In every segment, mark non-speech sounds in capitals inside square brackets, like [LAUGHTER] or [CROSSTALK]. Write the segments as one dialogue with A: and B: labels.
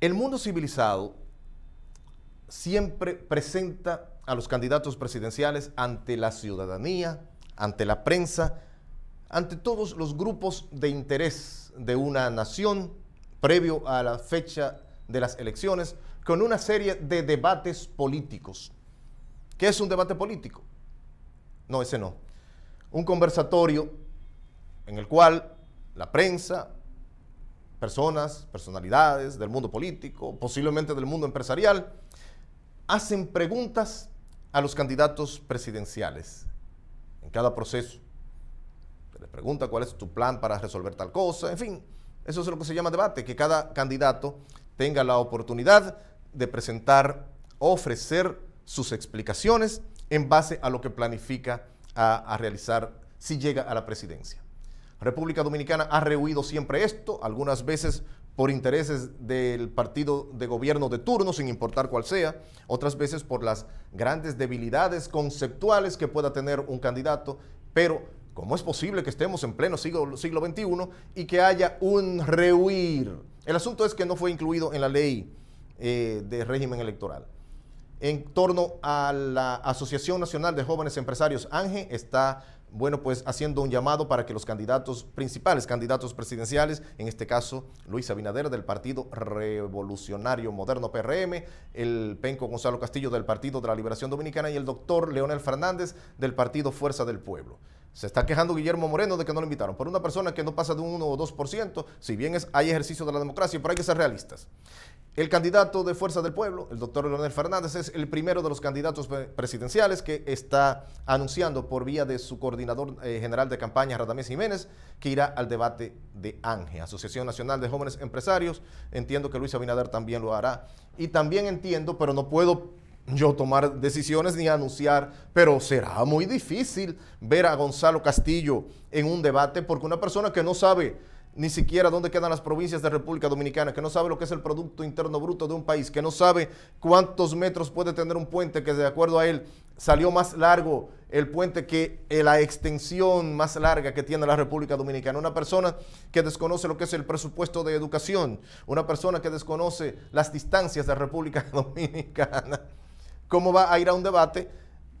A: El mundo civilizado siempre presenta a los candidatos presidenciales ante la ciudadanía, ante la prensa, ante todos los grupos de interés de una nación previo a la fecha de las elecciones, con una serie de debates políticos. ¿Qué es un debate político? No, ese no. Un conversatorio en el cual la prensa, personas, personalidades del mundo político, posiblemente del mundo empresarial, hacen preguntas a los candidatos presidenciales en cada proceso. Se les pregunta cuál es tu plan para resolver tal cosa, en fin, eso es lo que se llama debate, que cada candidato tenga la oportunidad de presentar, ofrecer sus explicaciones en base a lo que planifica a realizar si llega a la presidencia. República Dominicana ha rehuido siempre esto, algunas veces por intereses del partido de gobierno de turno, sin importar cuál sea, otras veces por las grandes debilidades conceptuales que pueda tener un candidato, pero ¿cómo es posible que estemos en pleno siglo, XXI y que haya un rehuir? El asunto es que no fue incluido en la ley eh, de régimen electoral. En torno a la Asociación Nacional de Jóvenes Empresarios, ANGE, está bueno, pues haciendo un llamado para que los candidatos, principales candidatos presidenciales, en este caso Luis Abinader del Partido Revolucionario Moderno PRM, el penco Gonzalo Castillo del Partido de la Liberación Dominicana y el doctor Leonel Fernández del Partido Fuerza del Pueblo. Se está quejando Guillermo Moreno de que no lo invitaron. Por una persona que no pasa de un 1 o 2%, si bien es, hay ejercicio de la democracia, pero hay que ser realistas. El candidato de Fuerza del Pueblo, el doctor Leonel Fernández, es el primero de los candidatos presidenciales que está anunciando por vía de su coordinador eh, general de campaña, Radamés Jiménez, que irá al debate de ANGE, Asociación Nacional de Jóvenes Empresarios. Entiendo que Luis Abinader también lo hará. Y también entiendo, pero no puedo yo tomar decisiones ni anunciar, pero será muy difícil ver a Gonzalo Castillo en un debate porque una persona que no sabe ni siquiera dónde quedan las provincias de República Dominicana, que no sabe lo que es el Producto Interno Bruto de un país, que no sabe cuántos metros puede tener un puente, que de acuerdo a él salió más largo el puente que la extensión más larga que tiene la República Dominicana. Una persona que desconoce lo que es el presupuesto de educación, una persona que desconoce las distancias de la República [LAUGHS] Dominicana. ¿Cómo va a ir a un debate?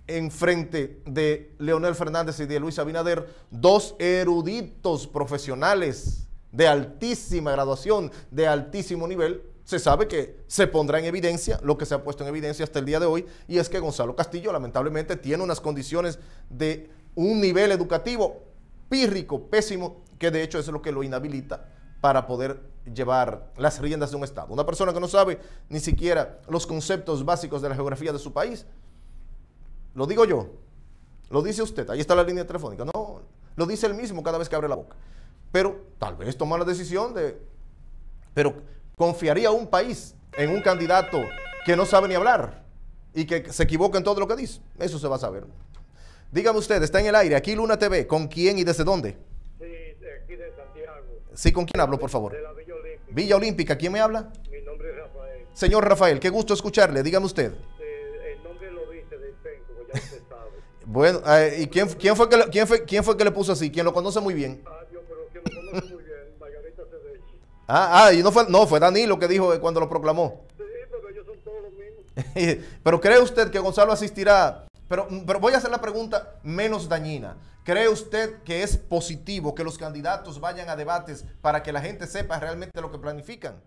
A: en frente de Leonel Fernández y de Luis Abinader, dos eruditos profesionales de altísima graduación, de altísimo nivel, se sabe que se pondrá en evidencia lo que se ha puesto en evidencia hasta el día de hoy, y es que Gonzalo Castillo lamentablemente tiene unas condiciones de un nivel educativo pírrico, pésimo, que de hecho es lo que lo inhabilita para poder llevar las riendas de un Estado. Una persona que no sabe ni siquiera los conceptos básicos de la geografía de su país, lo digo yo. Lo dice usted. Ahí está la línea telefónica. No, lo dice él mismo cada vez que abre la boca. Pero tal vez toma la decisión de... Pero confiaría un país en un candidato que no sabe ni hablar y que se equivoca en todo lo que dice. Eso se va a saber. Dígame usted, está en el aire, aquí Luna TV, ¿con quién y desde dónde? Sí, aquí de Santiago. Sí, ¿con quién hablo, por favor? Villa Olímpica. Villa Olímpica, ¿quién me habla? Mi nombre es Rafael. Señor Rafael, qué gusto escucharle, dígame usted. Bueno, eh, ¿y quién, quién, fue que quién, fue, quién fue que le puso así? ¿Quién lo conoce muy bien? Ah, lo conoce muy bien? Margarita ah, ah, y no fue, no, fue Danilo que dijo eh, cuando lo proclamó. Sí, porque ellos son todos los mismos. [LAUGHS] pero ¿cree usted que Gonzalo asistirá? Pero, pero voy a hacer la pregunta menos dañina. ¿Cree usted que es positivo que los candidatos vayan a debates para que la gente sepa realmente lo que planifican?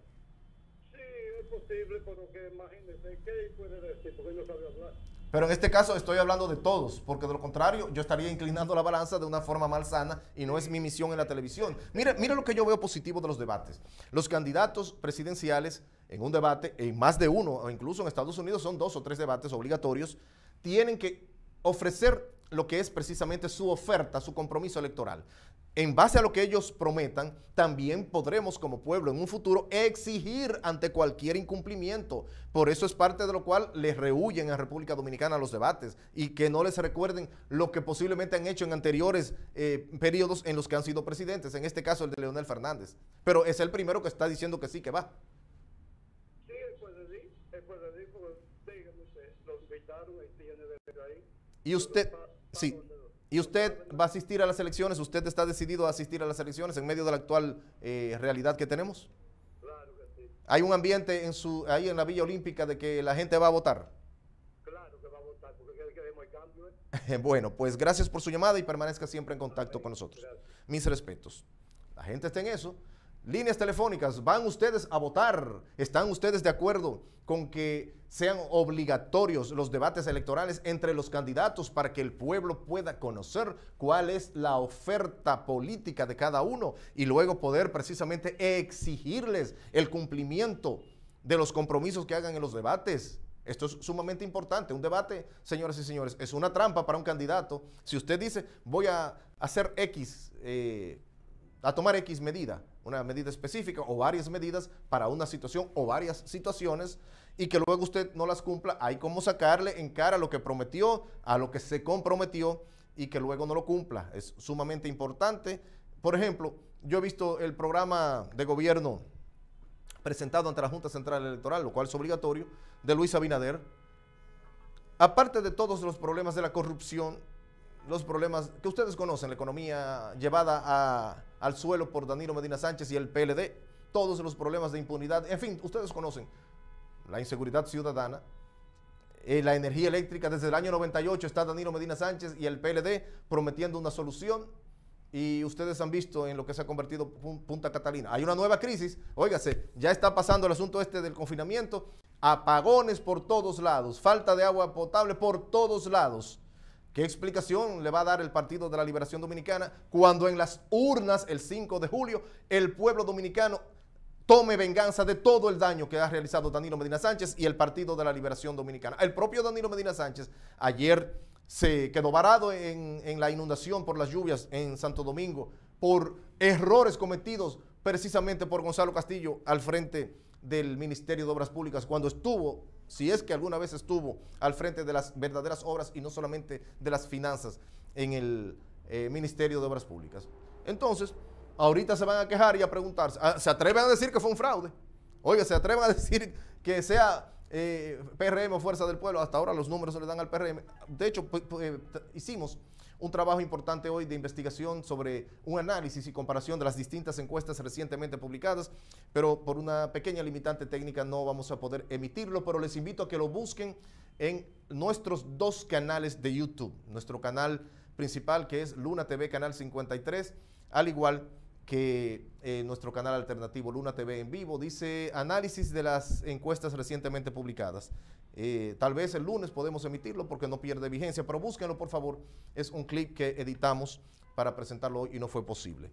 A: Sí, es posible, pero que imagínese, ¿qué puede decir? Porque no sabe hablar. Pero en este caso estoy hablando de todos, porque de lo contrario yo estaría inclinando la balanza de una forma sana y no es mi misión en la televisión. Mira, mira lo que yo veo positivo de los debates. Los candidatos presidenciales en un debate, en más de uno, o incluso en Estados Unidos son dos o tres debates obligatorios, tienen que ofrecer lo que es precisamente su oferta, su compromiso electoral. En base a lo que ellos prometan, también podremos como pueblo en un futuro exigir ante cualquier incumplimiento. Por eso es parte de lo cual les rehuyen a República Dominicana los debates y que no les recuerden lo que posiblemente han hecho en anteriores eh, periodos en los que han sido presidentes, en este caso el de Leonel Fernández. Pero es el primero que está diciendo que sí, que va. Y usted, sí, y usted va a asistir a las elecciones, usted está decidido a asistir a las elecciones en medio de la actual eh, realidad que tenemos. Claro que sí. Hay un ambiente en su, ahí en la Villa Olímpica de que la gente va a votar. Claro que va a votar, porque queremos el cambio. bueno, pues gracias por su llamada y permanezca siempre en contacto con nosotros. Mis respetos. La gente está en eso líneas telefónicas, ¿van ustedes a votar? ¿Están ustedes de acuerdo con que sean obligatorios los debates electorales entre los candidatos para que el pueblo pueda conocer cuál es la oferta política de cada uno y luego poder precisamente exigirles el cumplimiento de los compromisos que hagan en los debates? Esto es sumamente importante. Un debate, señoras y señores, es una trampa para un candidato. Si usted dice, voy a hacer X eh, a tomar X medida, una medida específica o varias medidas para una situación o varias situaciones y que luego usted no las cumpla, hay como sacarle en cara lo que prometió, a lo que se comprometió y que luego no lo cumpla. Es sumamente importante. Por ejemplo, yo he visto el programa de gobierno presentado ante la Junta Central Electoral, lo cual es obligatorio, de Luis Abinader. Aparte de todos los problemas de la corrupción, los problemas que ustedes conocen, la economía llevada al suelo por Danilo Medina Sánchez y el PLD, todos los problemas de impunidad, en fin, ustedes conocen la inseguridad ciudadana, eh, la energía eléctrica, desde el año 98 está Danilo Medina Sánchez y el PLD prometiendo una solución y ustedes han visto en lo que se ha convertido Punta Catalina. Hay una nueva crisis, óigase, ya está pasando el asunto este del confinamiento, apagones por todos lados, falta de agua potable por todos lados. ¿Qué explicación le va a dar el Partido de la Liberación Dominicana cuando en las urnas el 5 de julio el pueblo dominicano tome venganza de todo el daño que ha realizado Danilo Medina Sánchez y el Partido de la Liberación Dominicana? El propio Danilo Medina Sánchez ayer se quedó varado en, la inundación por las lluvias en Santo Domingo por errores cometidos precisamente por Gonzalo Castillo al frente del Ministerio de Obras Públicas cuando estuvo, si es que alguna vez estuvo, al frente de las verdaderas obras y no solamente de las finanzas en el eh, Ministerio de Obras Públicas. Entonces, ahorita se van a quejar y a preguntarse, ah, se atreven a decir que fue un fraude. Oiga, se atreven a decir que sea eh, PRM o Fuerza del Pueblo, hasta ahora los números se le dan al PRM. De hecho, eh, hicimos un trabajo importante hoy de investigación sobre un análisis y comparación de las distintas encuestas recientemente publicadas, pero por una pequeña limitante técnica no vamos a poder emitirlo, pero les invito a que lo busquen en nuestros dos canales de YouTube, nuestro canal principal que es Luna TV, canal 53, al igual que que eh, nuestro canal alternativo Luna TV en vivo dice análisis de las encuestas recientemente publicadas. Eh, tal vez el lunes podemos emitirlo porque no pierde vigencia, pero búsquenlo por favor. Es un clip que editamos para presentarlo hoy y no fue posible.